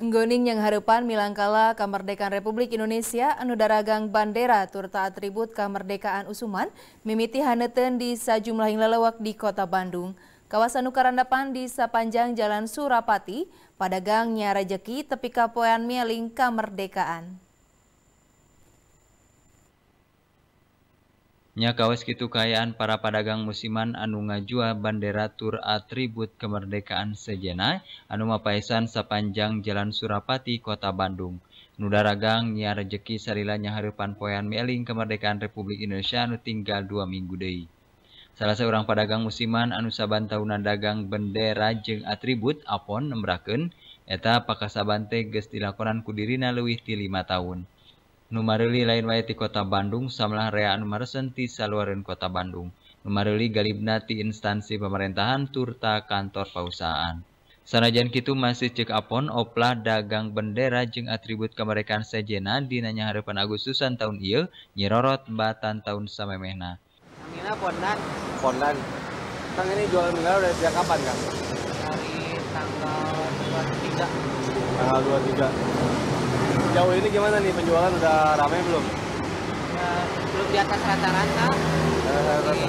Nggoning yang harapan milangkala kemerdekaan Republik Indonesia anu daragang bandera turta atribut kemerdekaan usuman mimiti haneten di sajumlahing lelewak di kota Bandung. Kawasan Nukarandapan di sepanjang Jalan Surapati, pada gangnya Rejeki tepi Poean Mieling Kemerdekaan. kaweskitukukaan para padagang musiman anu ngajua Bandera Tour Atribut Keerdekaan Sejena, Anumapaesan sapanjang Jalan Surapati Kota Bandung. Nudaragang nia rejeki sarilanya Harupan poyan Meling Kekemerdekaan Republik Indonesiatinggal 2 minggu dehi. Salah seorang padagang musiman anus saban tahunan dagang benderajeng atribut apon Mbraken eta pakasaabante gestilaporan Kudirina luwih di lima tahun. Numarili lain wae di kota Bandung, samalah reaan maresen ti kota Bandung. Numarili galibna ti instansi pemerintahan turta kantor perusahaan. Sanajan kitu masih cek apon oplah dagang bendera jeng atribut kemerdekaan sejena dinanya harapan Agustusan tahun iya nyerorot batan tahun samemehna. Anginnya pondan. Pondan. Kang ini jualan bendera udah sejak kapan kang? Dari tanggal 23. Tanggal 23 sejauh ini gimana nih penjualan udah ramai belum? Ya, belum di atas rata-rata. Rata-rata.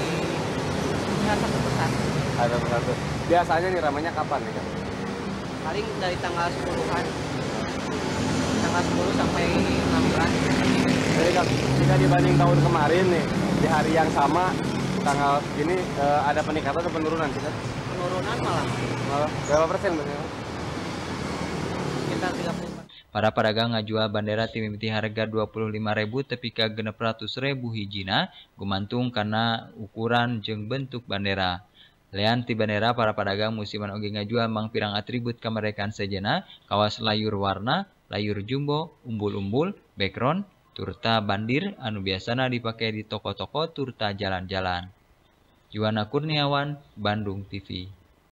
Rata persatu. Rata persatu. Biasanya nih ramenya kapan nih kan? Paling dari tanggal 10-an. Tanggal 10 sampai 16 Jadi Jadi jika dibanding tahun kemarin nih, di hari yang sama tanggal ini eh, ada peningkatan atau penurunan sih kan? Penurunan malah. Malah berapa persen Kita Sekitar 30 Para pedagang ngajual bandera timimiti harga rp 25.000 tapi genep ratus ribu hijina gumantung karena ukuran jeng bentuk bandera. Lian ti bandera para pedagang musiman oge ngajual mang atribut kemerdekaan sejena, kawas layur warna, layur jumbo, umbul-umbul, background, turta bandir anu biasana dipakai di toko-toko turta jalan-jalan. Juwana Kurniawan, Bandung TV.